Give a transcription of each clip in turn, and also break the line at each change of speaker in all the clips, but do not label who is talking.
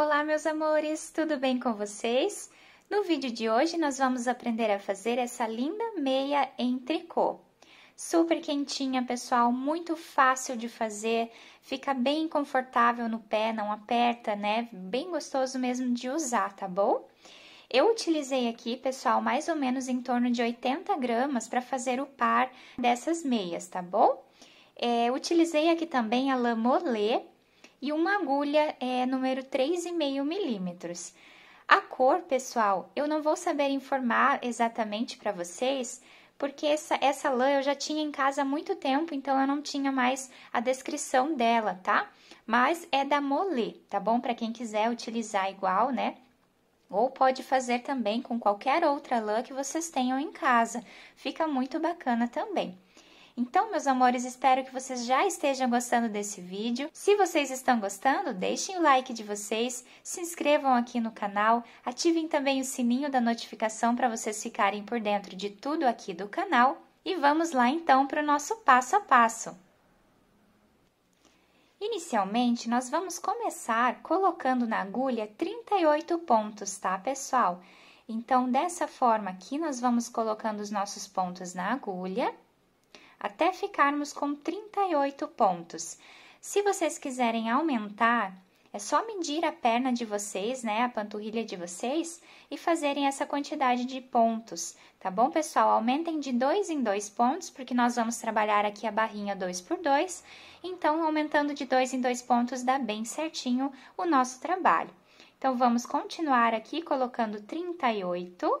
Olá, meus amores, tudo bem com vocês? No vídeo de hoje, nós vamos aprender a fazer essa linda meia em tricô. Super quentinha, pessoal, muito fácil de fazer, fica bem confortável no pé, não aperta, né? Bem gostoso mesmo de usar, tá bom? Eu utilizei aqui, pessoal, mais ou menos em torno de 80 gramas para fazer o par dessas meias, tá bom? É, utilizei aqui também a lã molê, e uma agulha é, número 3,5 milímetros. A cor, pessoal, eu não vou saber informar exatamente para vocês, porque essa, essa lã eu já tinha em casa há muito tempo, então eu não tinha mais a descrição dela, tá? Mas é da Molê, tá bom? Para quem quiser utilizar igual, né? Ou pode fazer também com qualquer outra lã que vocês tenham em casa. Fica muito bacana também. Então, meus amores, espero que vocês já estejam gostando desse vídeo. Se vocês estão gostando, deixem o like de vocês, se inscrevam aqui no canal, ativem também o sininho da notificação para vocês ficarem por dentro de tudo aqui do canal. E vamos lá então para o nosso passo a passo. Inicialmente, nós vamos começar colocando na agulha 38 pontos, tá, pessoal? Então, dessa forma aqui, nós vamos colocando os nossos pontos na agulha até ficarmos com 38 pontos. Se vocês quiserem aumentar, é só medir a perna de vocês, né, a panturrilha de vocês e fazerem essa quantidade de pontos, tá bom, pessoal? Aumentem de dois em dois pontos, porque nós vamos trabalhar aqui a barrinha dois por dois. Então, aumentando de dois em dois pontos dá bem certinho o nosso trabalho. Então, vamos continuar aqui colocando 38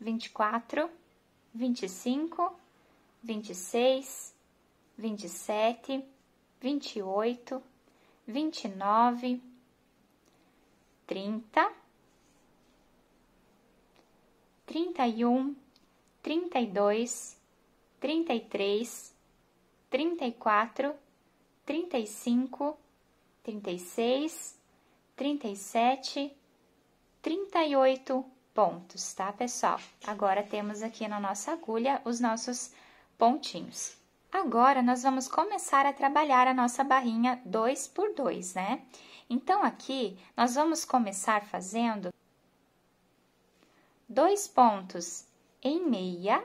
24, 25, 26, 27, 28, 29, 30, 31, 32, 33, 34, 35, 36, 37, 38, pontos, tá, pessoal? Agora temos aqui na nossa agulha os nossos pontinhos. Agora, nós vamos começar a trabalhar a nossa barrinha 2 por 2, né? Então, aqui, nós vamos começar fazendo dois pontos em meia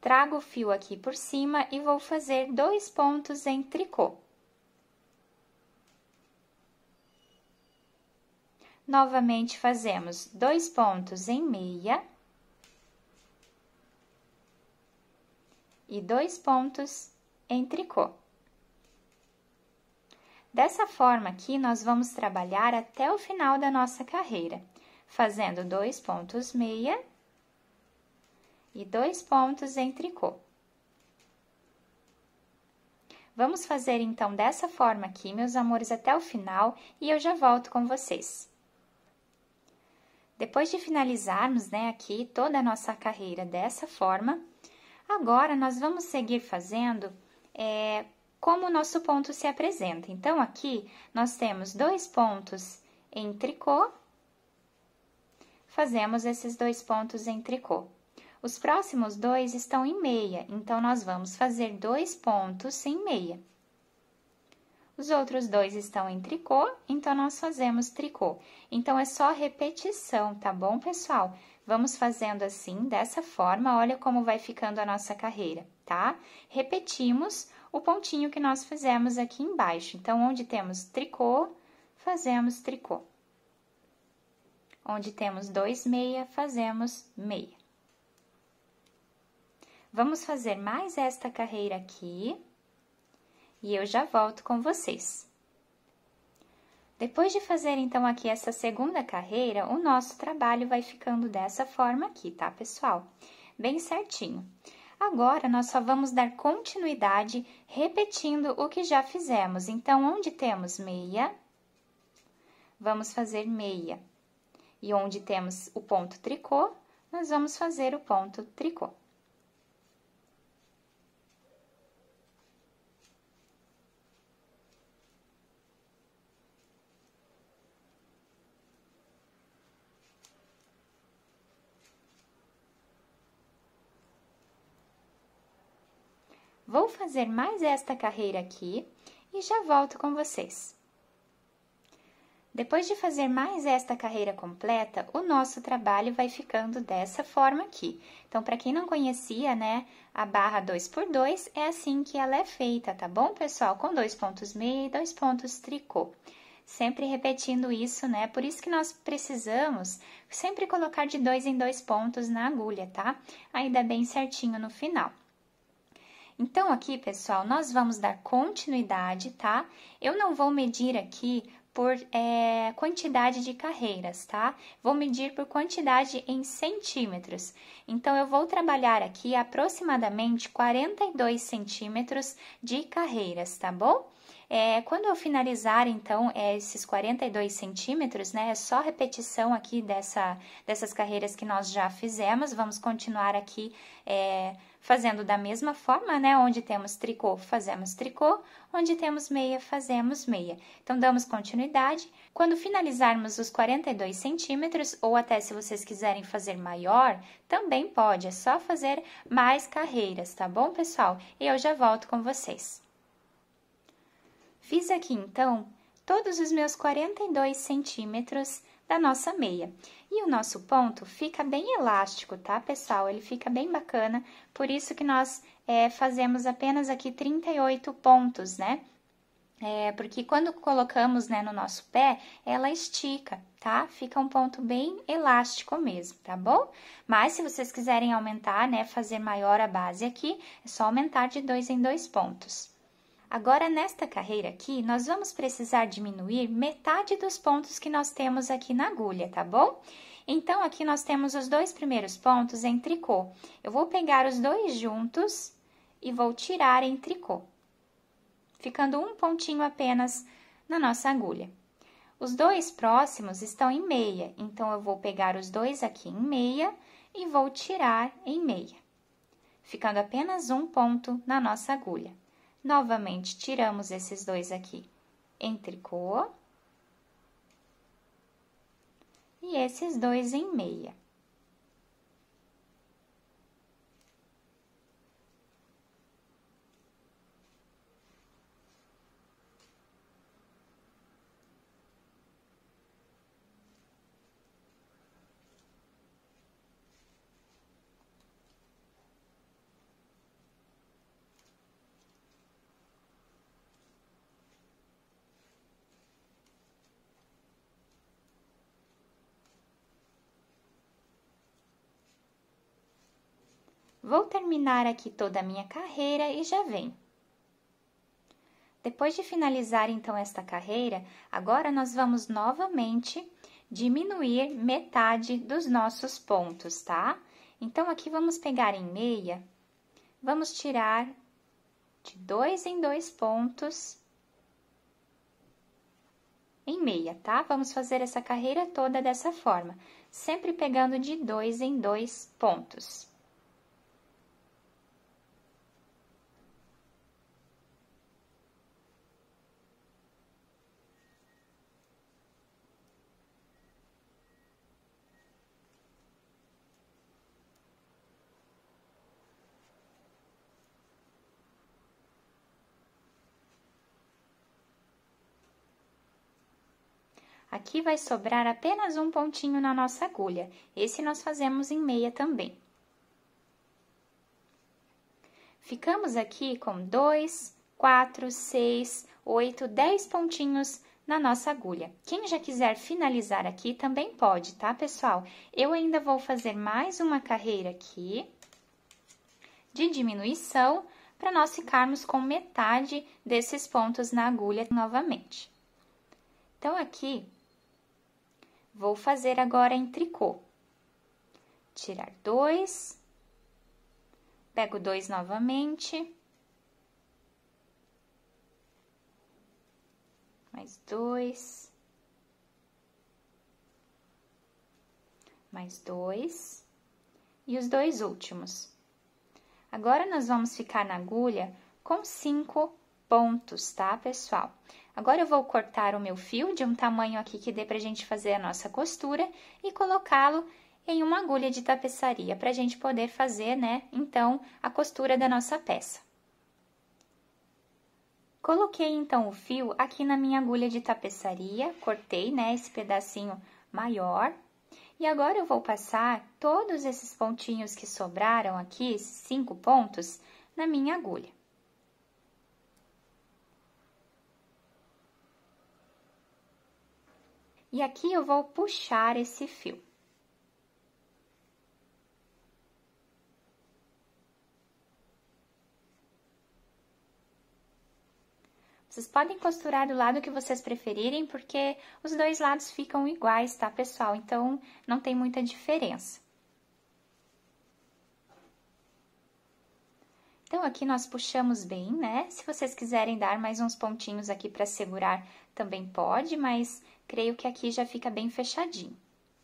trago o fio aqui por cima e vou fazer dois pontos em tricô. Novamente, fazemos dois pontos em meia e dois pontos em tricô. Dessa forma aqui, nós vamos trabalhar até o final da nossa carreira, fazendo dois pontos meia e dois pontos em tricô. Vamos fazer então dessa forma aqui, meus amores, até o final e eu já volto com vocês. Depois de finalizarmos né, aqui toda a nossa carreira dessa forma, agora nós vamos seguir fazendo é, como o nosso ponto se apresenta. Então, aqui nós temos dois pontos em tricô, fazemos esses dois pontos em tricô. Os próximos dois estão em meia, então nós vamos fazer dois pontos em meia. Os outros dois estão em tricô, então nós fazemos tricô. Então, é só repetição, tá bom, pessoal? Vamos fazendo assim, dessa forma, olha como vai ficando a nossa carreira, tá? Repetimos o pontinho que nós fizemos aqui embaixo. Então, onde temos tricô, fazemos tricô. Onde temos dois meia, fazemos meia. Vamos fazer mais esta carreira aqui e eu já volto com vocês. Depois de fazer então aqui essa segunda carreira, o nosso trabalho vai ficando dessa forma aqui, tá, pessoal? Bem certinho. Agora, nós só vamos dar continuidade repetindo o que já fizemos. Então, onde temos meia, vamos fazer meia. E onde temos o ponto tricô, nós vamos fazer o ponto tricô. Vou fazer mais esta carreira aqui e já volto com vocês. Depois de fazer mais esta carreira completa, o nosso trabalho vai ficando dessa forma aqui. Então, para quem não conhecia, né, a barra 2x2 é assim que ela é feita, tá bom, pessoal? Com dois pontos meio e dois pontos tricô. Sempre repetindo isso, né? Por isso que nós precisamos sempre colocar de dois em dois pontos na agulha, tá? Ainda bem certinho no final. Então, aqui, pessoal, nós vamos dar continuidade, tá? Eu não vou medir aqui por é, quantidade de carreiras, tá? Vou medir por quantidade em centímetros. Então, eu vou trabalhar aqui aproximadamente 42 centímetros de carreiras, tá bom? É, quando eu finalizar, então, é, esses 42 centímetros, né, é só repetição aqui dessa, dessas carreiras que nós já fizemos, vamos continuar aqui... É, fazendo da mesma forma, né? Onde temos tricô, fazemos tricô, onde temos meia, fazemos meia. Então, damos continuidade. Quando finalizarmos os 42 centímetros, ou até se vocês quiserem fazer maior, também pode, é só fazer mais carreiras, tá bom, pessoal? E eu já volto com vocês. Fiz aqui, então, todos os meus 42 centímetros da nossa meia. E o nosso ponto fica bem elástico, tá, pessoal? Ele fica bem bacana, por isso que nós é, fazemos apenas aqui 38 pontos, né? É, porque quando colocamos né, no nosso pé, ela estica, tá? Fica um ponto bem elástico mesmo, tá bom? Mas se vocês quiserem aumentar, né, fazer maior a base aqui, é só aumentar de dois em dois pontos. Agora, nesta carreira aqui, nós vamos precisar diminuir metade dos pontos que nós temos aqui na agulha, tá bom? Então, aqui nós temos os dois primeiros pontos em tricô. Eu vou pegar os dois juntos e vou tirar em tricô, ficando um pontinho apenas na nossa agulha. Os dois próximos estão em meia, então eu vou pegar os dois aqui em meia e vou tirar em meia, ficando apenas um ponto na nossa agulha. Novamente, tiramos esses dois aqui. tricô E esses dois em meia. Vou terminar aqui toda a minha carreira e já vem. Depois de finalizar então esta carreira, agora nós vamos novamente diminuir metade dos nossos pontos, tá? Então, aqui vamos pegar em meia, vamos tirar de dois em dois pontos em meia, tá? Vamos fazer essa carreira toda dessa forma, sempre pegando de dois em dois pontos. Aqui vai sobrar apenas um pontinho na nossa agulha. Esse nós fazemos em meia também. Ficamos aqui com dois, quatro, seis, oito, dez pontinhos na nossa agulha. Quem já quiser finalizar aqui também pode, tá, pessoal? Eu ainda vou fazer mais uma carreira aqui de diminuição para nós ficarmos com metade desses pontos na agulha novamente. Então, aqui Vou fazer agora em tricô. Tirar dois, pego dois novamente, mais dois, mais dois, e os dois últimos. Agora, nós vamos ficar na agulha com cinco pontos, tá, pessoal? Agora eu vou cortar o meu fio de um tamanho aqui que dê pra gente fazer a nossa costura e colocá-lo em uma agulha de tapeçaria pra gente poder fazer, né, então, a costura da nossa peça. Coloquei, então, o fio aqui na minha agulha de tapeçaria, cortei, né, esse pedacinho maior. E agora eu vou passar todos esses pontinhos que sobraram aqui, cinco pontos, na minha agulha. E aqui eu vou puxar esse fio. Vocês podem costurar do lado que vocês preferirem, porque os dois lados ficam iguais, tá, pessoal? Então, não tem muita diferença. Então, aqui nós puxamos bem, né? Se vocês quiserem dar mais uns pontinhos aqui para segurar também pode, mas creio que aqui já fica bem fechadinho.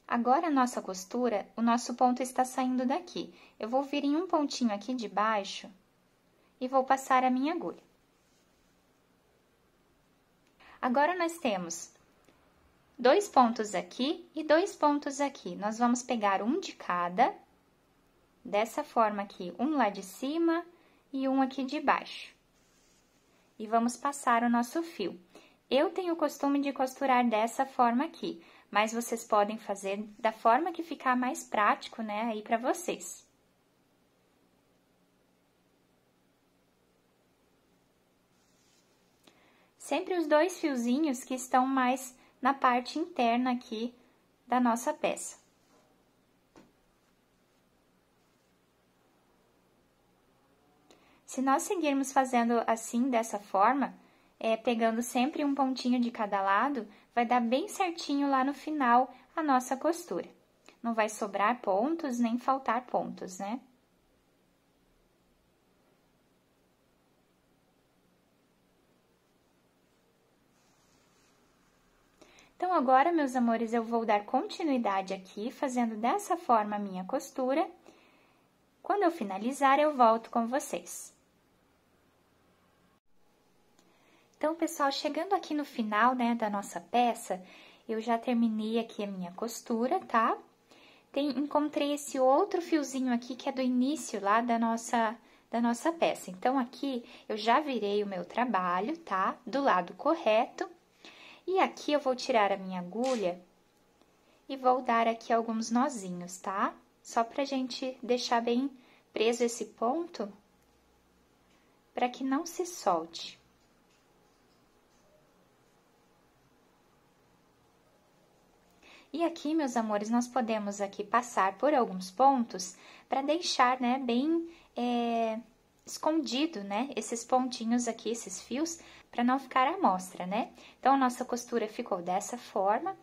Agora a nossa costura, o nosso ponto está saindo daqui. Eu vou vir em um pontinho aqui de baixo e vou passar a minha agulha. Agora nós temos dois pontos aqui e dois pontos aqui. Nós vamos pegar um de cada, dessa forma aqui, um lá de cima e um aqui de baixo. E vamos passar o nosso fio. Eu tenho o costume de costurar dessa forma aqui, mas vocês podem fazer da forma que ficar mais prático, né, aí para vocês. Sempre os dois fiozinhos que estão mais na parte interna aqui da nossa peça. Se nós seguirmos fazendo assim, dessa forma, é, pegando sempre um pontinho de cada lado, vai dar bem certinho lá no final a nossa costura. Não vai sobrar pontos, nem faltar pontos, né? Então, agora, meus amores, eu vou dar continuidade aqui, fazendo dessa forma a minha costura. Quando eu finalizar, eu volto com vocês. Então, pessoal, chegando aqui no final, né, da nossa peça, eu já terminei aqui a minha costura, tá? Tem, encontrei esse outro fiozinho aqui, que é do início lá da nossa, da nossa peça. Então, aqui eu já virei o meu trabalho, tá? Do lado correto. E aqui eu vou tirar a minha agulha e vou dar aqui alguns nozinhos, tá? Só pra gente deixar bem preso esse ponto, para que não se solte. E aqui, meus amores, nós podemos aqui passar por alguns pontos para deixar, né, bem é, escondido, né, esses pontinhos aqui, esses fios, para não ficar à mostra, né? Então, a nossa costura ficou dessa forma.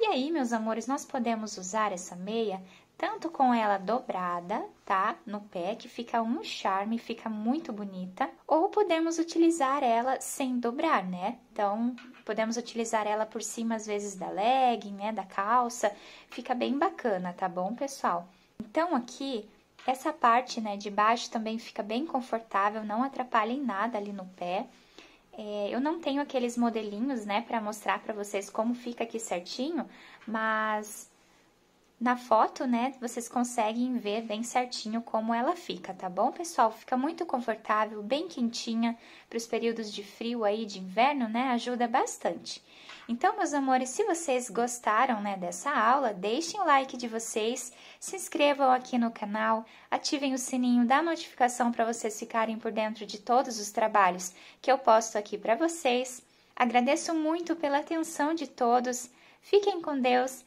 E aí, meus amores, nós podemos usar essa meia tanto com ela dobrada, tá? No pé, que fica um charme, fica muito bonita, ou podemos utilizar ela sem dobrar, né? Então, podemos utilizar ela por cima, às vezes, da legging, né? Da calça, fica bem bacana, tá bom, pessoal? Então, aqui, essa parte, né, de baixo também fica bem confortável, não atrapalha em nada ali no pé. É, eu não tenho aqueles modelinhos, né, para mostrar para vocês como fica aqui certinho, mas na foto, né, vocês conseguem ver bem certinho como ela fica, tá bom, pessoal? Fica muito confortável, bem quentinha para os períodos de frio aí, de inverno, né? Ajuda bastante. Então, meus amores, se vocês gostaram, né, dessa aula, deixem o like de vocês, se inscrevam aqui no canal, ativem o sininho da notificação para vocês ficarem por dentro de todos os trabalhos que eu posto aqui para vocês. Agradeço muito pela atenção de todos. Fiquem com Deus